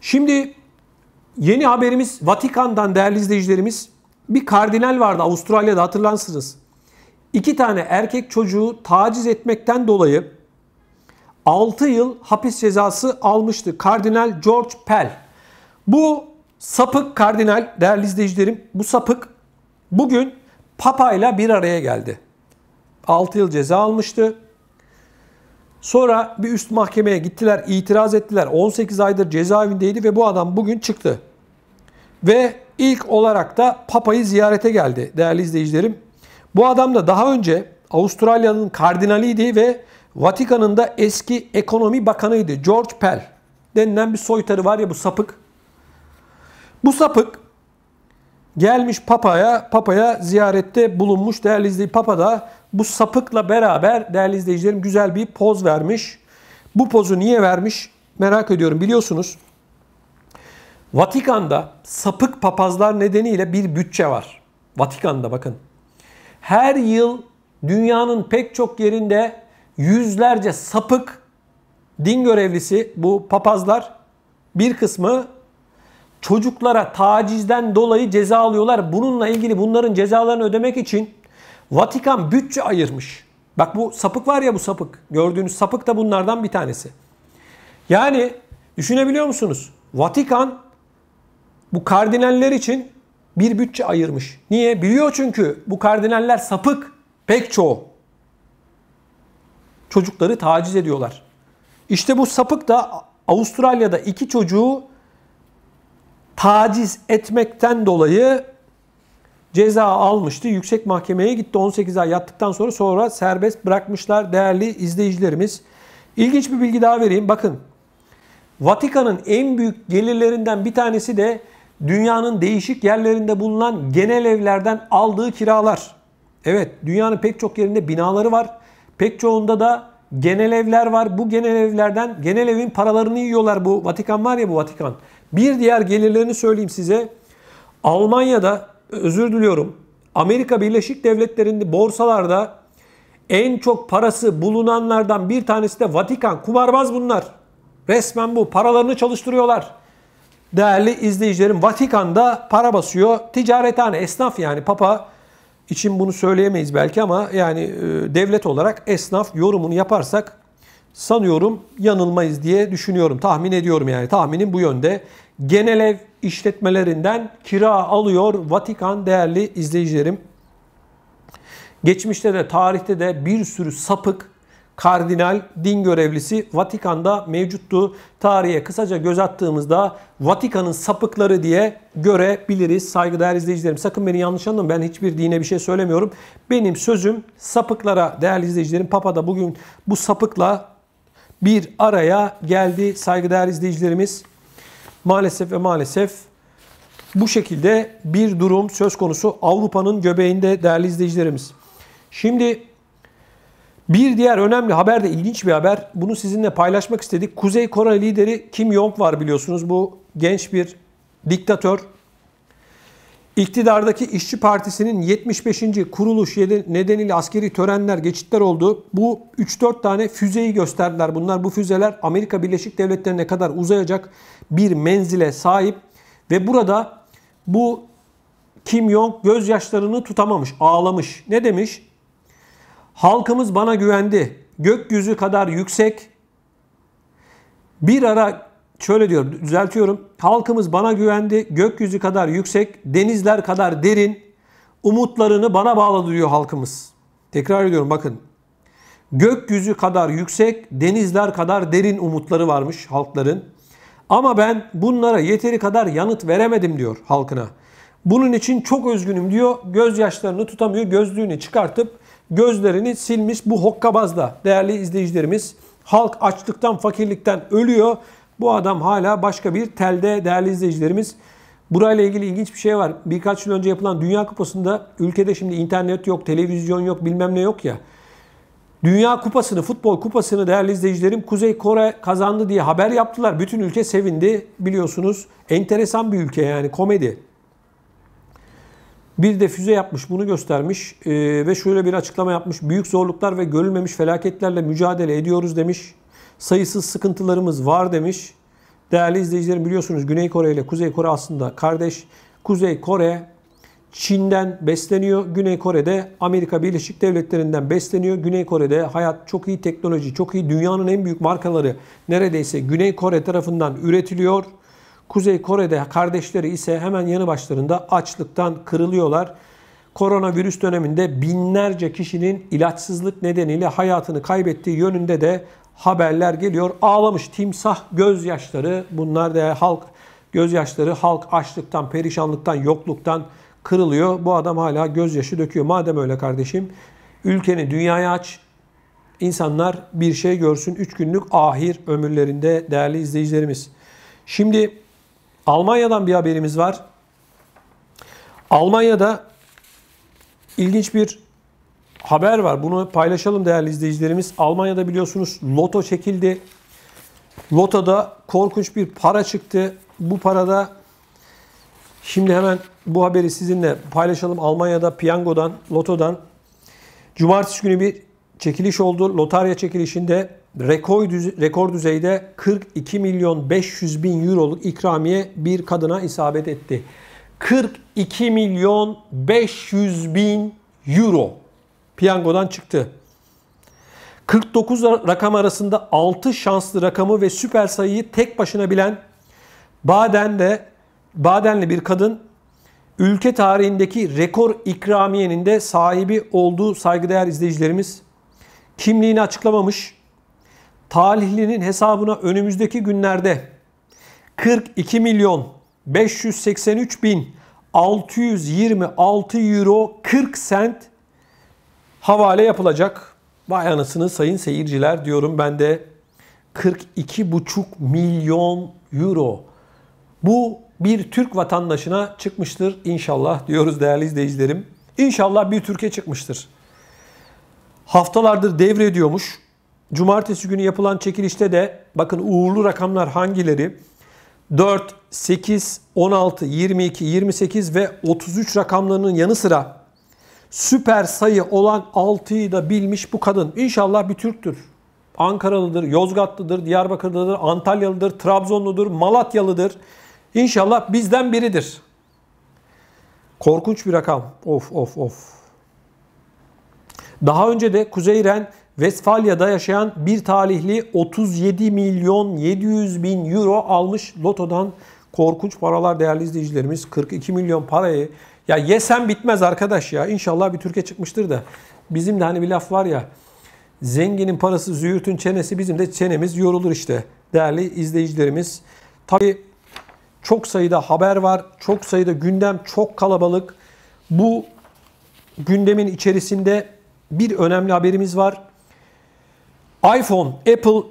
Şimdi yeni haberimiz Vatikan'dan değerli izleyicilerimiz bir kardinal vardı Avustralya'da hatırlansınız. İki tane erkek çocuğu taciz etmekten dolayı 6 yıl hapis cezası almıştı Kardinal George Pell. Bu sapık kardinal değerli izleyicilerim bu sapık bugün Papa ile bir araya geldi. 6 yıl ceza almıştı. Sonra bir üst mahkemeye gittiler, itiraz ettiler. 18 aydır cezaevindeydi ve bu adam bugün çıktı. Ve ilk olarak da Papa'yı ziyarete geldi değerli izleyicilerim. Bu adam da daha önce Avustralya'nın kardinaliydi ve Vatikan'ın da eski ekonomi bakanıydı. George Pell denilen bir soytarı var ya bu sapık. Bu sapık gelmiş papaya, papaya ziyarette bulunmuş değerli izleyici. Papa da bu sapıkla beraber değerli izleyicilerim güzel bir poz vermiş. Bu pozu niye vermiş merak ediyorum biliyorsunuz. Vatikan'da sapık papazlar nedeniyle bir bütçe var. Vatikan'da bakın. Her yıl dünyanın pek çok yerinde yüzlerce sapık din görevlisi bu papazlar bir kısmı çocuklara tacizden dolayı ceza alıyorlar. Bununla ilgili bunların cezalarını ödemek için Vatikan bütçe ayırmış. Bak bu sapık var ya bu sapık. Gördüğünüz sapık da bunlardan bir tanesi. Yani düşünebiliyor musunuz? Vatikan bu kardinaller için bir bütçe ayırmış. Niye? Biliyor çünkü bu kardinaller sapık. Pek çoğu. Çocukları taciz ediyorlar. İşte bu sapık da Avustralya'da iki çocuğu taciz etmekten dolayı ceza almıştı. Yüksek mahkemeye gitti. 18 ay yattıktan sonra sonra serbest bırakmışlar değerli izleyicilerimiz. İlginç bir bilgi daha vereyim. Bakın Vatikan'ın en büyük gelirlerinden bir tanesi de dünyanın değişik yerlerinde bulunan genel evlerden aldığı kiralar. Evet dünyanın pek çok yerinde binaları var. Pek çoğunda da genel evler var. Bu genel evlerden genel evin paralarını yiyorlar bu Vatikan var ya bu Vatikan. Bir diğer gelirlerini söyleyeyim size. Almanya'da özür diliyorum. Amerika Birleşik Devletleri'nde borsalarda en çok parası bulunanlardan bir tanesi de Vatikan. Kumarbaz bunlar. Resmen bu. Paralarını çalıştırıyorlar. Değerli izleyicilerim Vatikan'da para basıyor. Ticarethane, esnaf yani papa için bunu söyleyemeyiz belki ama yani e, devlet olarak esnaf yorumunu yaparsak sanıyorum yanılmayız diye düşünüyorum. Tahmin ediyorum yani tahminim bu yönde genel ev işletmelerinden kira alıyor Vatikan değerli izleyicilerim. Geçmişte de tarihte de bir sürü sapık kardinal din görevlisi Vatikan'da mevcuttu. Tarihe kısaca göz attığımızda Vatikan'ın sapıkları diye görebiliriz. Saygıdeğer izleyicilerim sakın beni yanlış anlayın. Ben hiçbir dine bir şey söylemiyorum. Benim sözüm sapıklara değerli izleyicilerim. Papa da bugün bu sapıkla bir araya geldi saygıdeğer izleyicilerimiz. Maalesef ve maalesef bu şekilde bir durum söz konusu Avrupa'nın göbeğinde değerli izleyicilerimiz. Şimdi bir diğer önemli haber de ilginç bir haber. Bunu sizinle paylaşmak istedik. Kuzey Kore lideri Kim Jong var biliyorsunuz. Bu genç bir diktatör İktidardaki İşçi Partisi'nin 75. kuruluş nedeniyle askeri törenler, geçitler oldu. Bu 3-4 tane füzeyi gösterdiler. Bunlar bu füzeler Amerika Birleşik Devletleri'ne kadar uzayacak bir menzile sahip ve burada bu Kim Jong gözyaşlarını tutamamış, ağlamış. Ne demiş? Halkımız bana güvendi. Gökyüzü kadar yüksek. Bir ara şöyle diyor düzeltiyorum. Halkımız bana güvendi. Gökyüzü kadar yüksek, denizler kadar derin. Umutlarını bana bağladı diyor halkımız. Tekrar ediyorum bakın. Gökyüzü kadar yüksek, denizler kadar derin umutları varmış halkların. Ama ben bunlara yeteri kadar yanıt veremedim diyor halkına. Bunun için çok üzgünüm diyor. Gözyaşlarını tutamıyor. Gözlüğünü çıkartıp gözlerini silmiş bu hokkabazla değerli izleyicilerimiz. Halk açlıktan, fakirlikten ölüyor. Bu adam hala başka bir telde değerli izleyicilerimiz. Burayla ilgili ilginç bir şey var. Birkaç yıl önce yapılan Dünya Kupası'nda ülkede şimdi internet yok, televizyon yok, bilmem ne yok ya. Dünya Kupası'nı, futbol kupasını değerli izleyicilerim Kuzey Kore kazandı diye haber yaptılar. Bütün ülke sevindi biliyorsunuz. Enteresan bir ülke yani komedi. Bir de füze yapmış bunu göstermiş ee, ve şöyle bir açıklama yapmış. Büyük zorluklar ve görülmemiş felaketlerle mücadele ediyoruz demiş sayısız sıkıntılarımız var demiş. Değerli izleyicilerim biliyorsunuz Güney Kore ile Kuzey Kore aslında kardeş. Kuzey Kore Çin'den besleniyor. Güney Kore'de Amerika Birleşik Devletleri'nden besleniyor. Güney Kore'de hayat çok iyi teknoloji, çok iyi dünyanın en büyük markaları neredeyse Güney Kore tarafından üretiliyor. Kuzey Kore'de kardeşleri ise hemen yanı başlarında açlıktan kırılıyorlar. Koronavirüs döneminde binlerce kişinin ilaçsızlık nedeniyle hayatını kaybettiği yönünde de haberler geliyor. Ağlamış timsah gözyaşları bunlar da halk gözyaşları halk açlıktan, perişanlıktan, yokluktan kırılıyor. Bu adam hala gözyaşı döküyor. Madem öyle kardeşim ülkeni dünyaya aç. İnsanlar bir şey görsün. Üç günlük ahir ömürlerinde değerli izleyicilerimiz. Şimdi Almanya'dan bir haberimiz var. Almanya'da ilginç bir haber var. Bunu paylaşalım değerli izleyicilerimiz. Almanya'da biliyorsunuz loto çekildi. Loto'da korkunç bir para çıktı. Bu parada şimdi hemen bu haberi sizinle paylaşalım. Almanya'da piyangodan, lotodan cumartesi günü bir çekiliş oldu. Lotarya çekilişinde rekor, düze rekor düzeyde 42 milyon 500 bin euroluk ikramiye bir kadına isabet etti. 42 milyon 500 bin euro piyangodan çıktı. 49 rakam arasında 6 şanslı rakamı ve süper sayıyı tek başına bilen Baden'de Badenli bir kadın ülke tarihindeki rekor ikramiyenin de sahibi olduğu saygıdeğer izleyicilerimiz kimliğini açıklamamış. Talihlinin hesabına önümüzdeki günlerde 42 milyon 583 bin 626 euro 40 sent havale yapılacak. Vay anasını sayın seyirciler diyorum ben de 42,5 milyon euro. Bu bir Türk vatandaşına çıkmıştır inşallah diyoruz değerli izleyicilerim. İnşallah bir Türkiye çıkmıştır. Haftalardır devrediyormuş. Cumartesi günü yapılan çekilişte de bakın uğurlu rakamlar hangileri? 4, 8, 16, 22, 28 ve 33 rakamlarının yanı sıra süper sayı olan 6'yı da bilmiş bu kadın. İnşallah bir Türktür. Ankaralıdır, Yozgatlıdır, Diyarbakırlıdır, Antalyalıdır, Trabzonludur, Malatyalıdır. İnşallah bizden biridir. Korkunç bir rakam. Of of of. Daha önce de Kuzeyren Ren, Vesfalya'da yaşayan bir talihli 37 milyon 700 bin euro almış lotodan korkunç paralar değerli izleyicilerimiz. 42 milyon parayı ya yesen bitmez arkadaş ya. İnşallah bir Türkiye çıkmıştır da. Bizim de hani bir laf var ya. Zenginin parası züğürtün çenesi bizim de çenemiz yorulur işte. Değerli izleyicilerimiz. Tabi çok sayıda haber var. Çok sayıda gündem çok kalabalık. Bu gündemin içerisinde bir önemli haberimiz var. iPhone, Apple